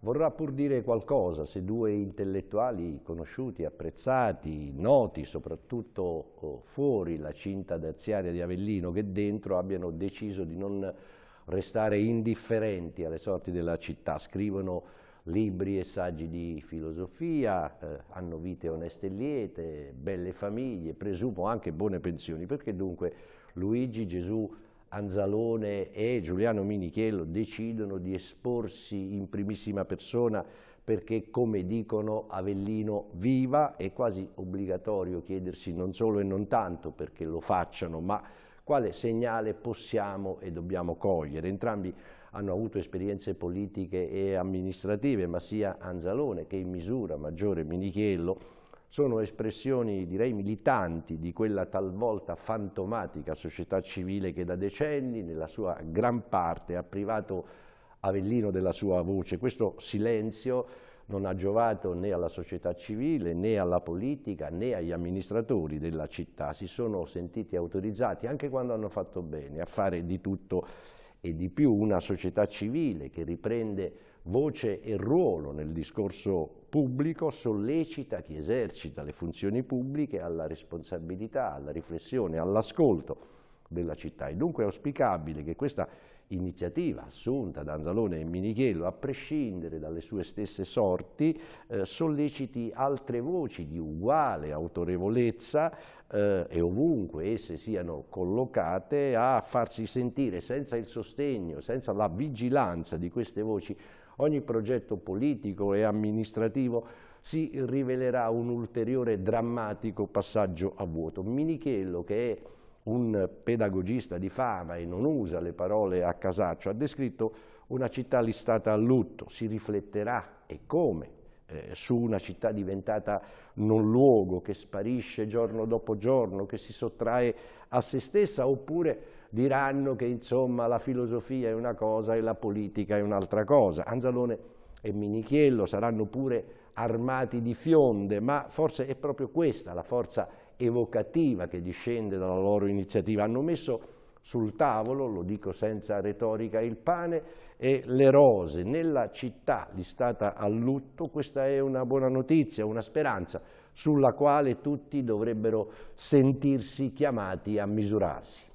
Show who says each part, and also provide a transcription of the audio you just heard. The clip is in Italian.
Speaker 1: vorrà pur dire qualcosa se due intellettuali conosciuti, apprezzati, noti soprattutto oh, fuori la cinta daziaria di Avellino che dentro abbiano deciso di non restare indifferenti alle sorti della città, scrivono libri e saggi di filosofia, eh, hanno vite oneste e liete, belle famiglie, presumo anche buone pensioni, perché dunque Luigi Gesù Anzalone e Giuliano Minichiello decidono di esporsi in primissima persona perché come dicono Avellino viva è quasi obbligatorio chiedersi non solo e non tanto perché lo facciano ma quale segnale possiamo e dobbiamo cogliere. Entrambi hanno avuto esperienze politiche e amministrative ma sia Anzalone che in misura maggiore Minichiello sono espressioni direi militanti di quella talvolta fantomatica società civile che da decenni nella sua gran parte ha privato Avellino della sua voce. Questo silenzio non ha giovato né alla società civile né alla politica né agli amministratori della città, si sono sentiti autorizzati anche quando hanno fatto bene a fare di tutto e di più una società civile che riprende voce e ruolo nel discorso pubblico, sollecita chi esercita le funzioni pubbliche alla responsabilità, alla riflessione, all'ascolto della città. E dunque è auspicabile che questa iniziativa assunta da Anzalone e Minichiello, a prescindere dalle sue stesse sorti, eh, solleciti altre voci di uguale autorevolezza eh, e ovunque esse siano collocate a farsi sentire senza il sostegno, senza la vigilanza di queste voci Ogni progetto politico e amministrativo si rivelerà un ulteriore drammatico passaggio a vuoto. Minichelo, che è un pedagogista di fama e non usa le parole a casaccio, ha descritto una città listata a lutto, si rifletterà e come eh, su una città diventata non luogo, che sparisce giorno dopo giorno, che si sottrae a se stessa, oppure diranno che insomma la filosofia è una cosa e la politica è un'altra cosa. Anzalone e Minichiello saranno pure armati di fionde, ma forse è proprio questa la forza evocativa che discende dalla loro iniziativa. Hanno messo sul tavolo, lo dico senza retorica, il pane e le rose. Nella città listata a lutto questa è una buona notizia, una speranza sulla quale tutti dovrebbero sentirsi chiamati a misurarsi.